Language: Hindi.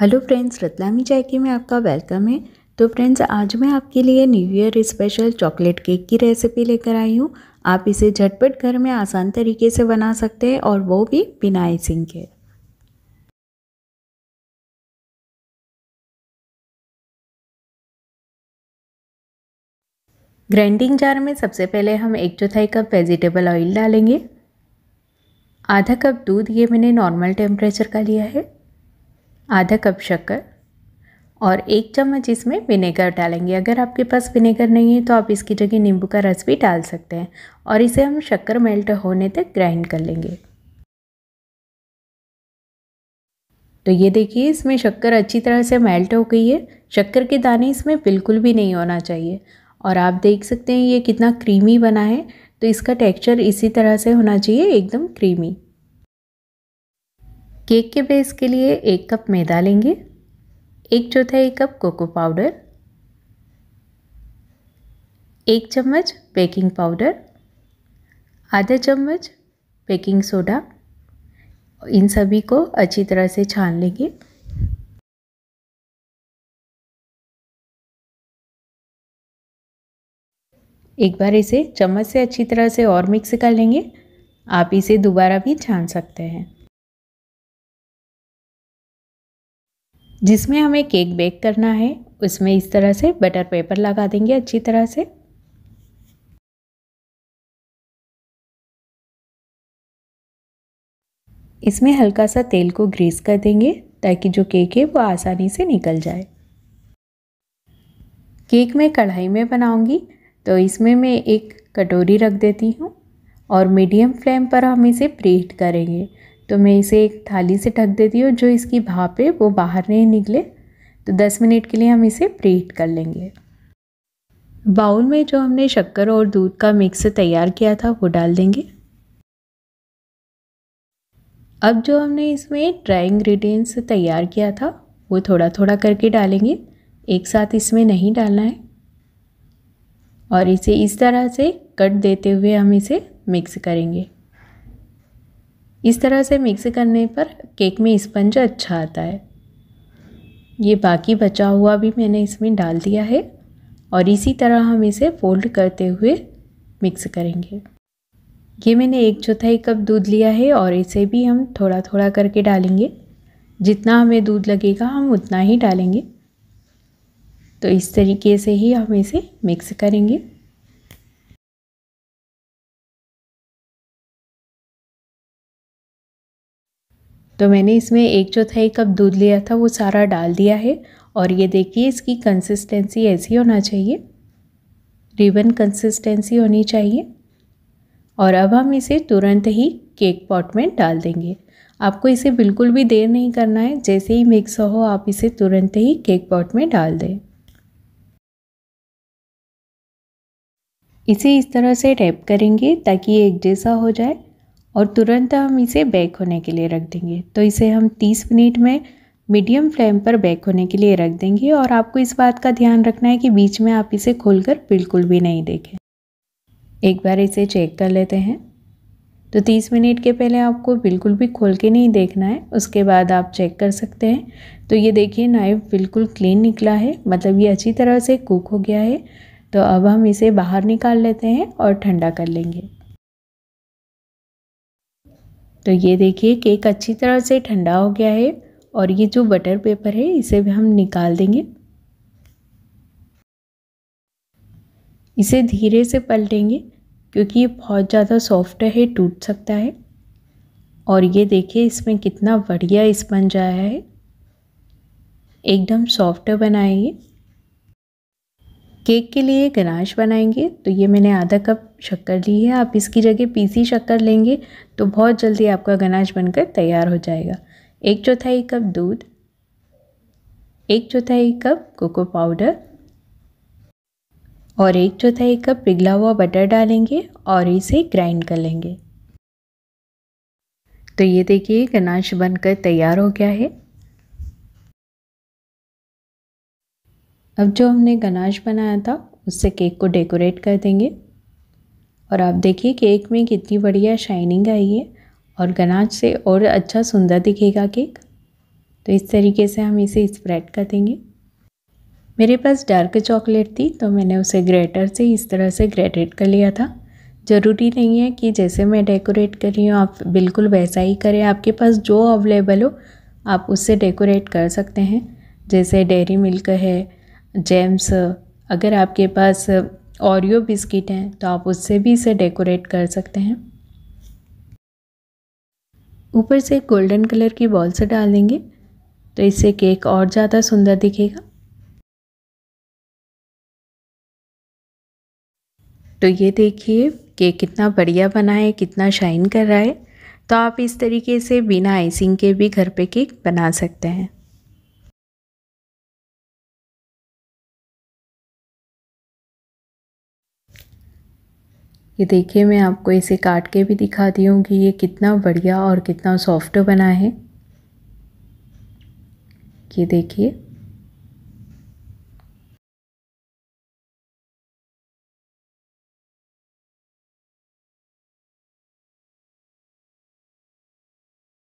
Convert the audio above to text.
हेलो फ्रेंड्स रतलामी चाय की में आपका वेलकम है तो फ्रेंड्स आज मैं आपके लिए new year special chocolate cake की रेसिपी लेकर आई हूँ आप इसे झटपट घर में आसान तरीके से बना सकते हैं और वो भी बिना आइसिंग के ग्राइंडिंग जार में सबसे पहले हम एक चौथाई कप वेजिटेबल ऑयल डालेंगे आधा कप दूध ये मैंने नॉर्मल टेम्परेचर का लिया है आधा कप शक्कर और एक चम्मच इसमें विनेगर डालेंगे अगर आपके पास विनेगर नहीं है तो आप इसकी जगह नींबू का रस भी डाल सकते हैं और इसे हम शक्कर मेल्ट होने तक ग्राइंड कर लेंगे तो ये देखिए इसमें शक्कर अच्छी तरह से मेल्ट हो गई है शक्कर के दाने इसमें बिल्कुल भी नहीं होना चाहिए और आप देख सकते हैं ये कितना क्रीमी बना है तो इसका टेक्सचर इसी तरह से होना चाहिए एकदम क्रीमी केक के बेस के लिए एक कप मैदा लेंगे एक चौथाई कप कोको पाउडर एक चम्मच बेकिंग पाउडर आधा चम्मच बेकिंग सोडा इन सभी को अच्छी तरह से छान लेंगे एक बार इसे चम्मच से अच्छी तरह से और मिक्स कर लेंगे आप इसे दोबारा भी छान सकते हैं जिसमें हमें केक बेक करना है उसमें इस तरह से बटर पेपर लगा देंगे अच्छी तरह से इसमें हल्का सा तेल को ग्रीस कर देंगे ताकि जो केक है वो आसानी से निकल जाए केक मैं कढ़ाई में बनाऊंगी तो इसमें मैं एक कटोरी रख देती हूँ और मीडियम फ्लेम पर हम इसे प्री करेंगे तो मैं इसे एक थाली से ढक देती हूँ जो इसकी भाप है वो बाहर नहीं निकले तो 10 मिनट के लिए हम इसे प्रीट कर लेंगे बाउल में जो हमने शक्कर और दूध का मिक्स तैयार किया था वो डाल देंगे अब जो हमने इसमें ड्राई इंग्रेडिएंट्स तैयार किया था वो थोड़ा थोड़ा करके डालेंगे एक साथ इसमें नहीं डालना है और इसे इस तरह से कट देते हुए हम इसे मिक्स करेंगे इस तरह से मिक्स करने पर केक में स्पंज अच्छा आता है ये बाकी बचा हुआ भी मैंने इसमें डाल दिया है और इसी तरह हम इसे फोल्ड करते हुए मिक्स करेंगे ये मैंने एक चौथाई कप दूध लिया है और इसे भी हम थोड़ा थोड़ा करके डालेंगे जितना हमें दूध लगेगा हम उतना ही डालेंगे तो इस तरीके से ही हम इसे मिक्स करेंगे तो मैंने इसमें एक चौथाई कप दूध लिया था वो सारा डाल दिया है और ये देखिए इसकी कंसिस्टेंसी ऐसी होना चाहिए रिबन कंसिस्टेंसी होनी चाहिए और अब हम इसे तुरंत ही केक पॉट में डाल देंगे आपको इसे बिल्कुल भी देर नहीं करना है जैसे ही मिक्स हो आप इसे तुरंत ही केक पॉट में डाल दें इसे इस तरह से टैप करेंगे ताकि एक जैसा हो जाए और तुरंत हम इसे बेक होने के लिए रख देंगे तो इसे हम 30 मिनट में मीडियम फ्लेम पर बेक होने के लिए रख देंगे और आपको इस बात का ध्यान रखना है कि बीच में आप इसे खोलकर बिल्कुल भी नहीं देखें एक बार इसे चेक कर लेते हैं तो 30 मिनट के पहले आपको बिल्कुल भी खोल के नहीं देखना है उसके बाद आप चेक कर सकते हैं तो ये देखिए नाइफ़ बिल्कुल क्लीन निकला है मतलब ये अच्छी तरह से कुक हो गया है तो अब हम इसे बाहर निकाल लेते हैं और ठंडा कर लेंगे तो ये देखिए केक अच्छी तरह से ठंडा हो गया है और ये जो बटर पेपर है इसे भी हम निकाल देंगे इसे धीरे से पलटेंगे क्योंकि ये बहुत ज़्यादा सॉफ्ट है टूट सकता है और ये देखिए इसमें कितना बढ़िया स्पंज आया है एकदम सॉफ्ट बनाएंगे केक के लिए गनाश बनाएंगे तो ये मैंने आधा कप शक्कर ली है आप इसकी जगह पीसी शक्कर लेंगे तो बहुत जल्दी आपका गनाश बनकर तैयार हो जाएगा एक चौथाई कप दूध एक चौथाई कप कोको पाउडर और एक चौथाई कप पिघला हुआ बटर डालेंगे और इसे ग्राइंड कर लेंगे तो ये देखिए गनाश बनकर तैयार हो गया है अब जो हमने गनाश बनाया था उससे केक को डेकोरेट कर देंगे और आप देखिए केक में कितनी बढ़िया शाइनिंग आई है और गनाज से और अच्छा सुंदर दिखेगा केक तो इस तरीके से हम इसे स्प्रेड कर देंगे मेरे पास डार्क चॉकलेट थी तो मैंने उसे ग्रेटर से इस तरह से ग्रेटेड कर लिया था ज़रूरी नहीं है कि जैसे मैं डेकोरेट कर रही हूँ आप बिल्कुल वैसा ही करें आपके पास जो अवेलेबल हो आप उससे डेकोरेट कर सकते हैं जैसे डेरी मिल्क है जेम्स अगर आपके पास ओरियो बिस्किट हैं तो आप उससे भी इसे डेकोरेट कर सकते हैं ऊपर से गोल्डन कलर की बॉल से डाल देंगे तो इससे केक और ज़्यादा सुंदर दिखेगा तो ये देखिए केक कितना बढ़िया बना है कितना शाइन कर रहा है तो आप इस तरीके से बिना आइसिंग के भी घर पे केक बना सकते हैं ये देखिए मैं आपको इसे काट के भी दिखाती हूँ कि ये कितना बढ़िया और कितना सॉफ्ट बना है ये देखिए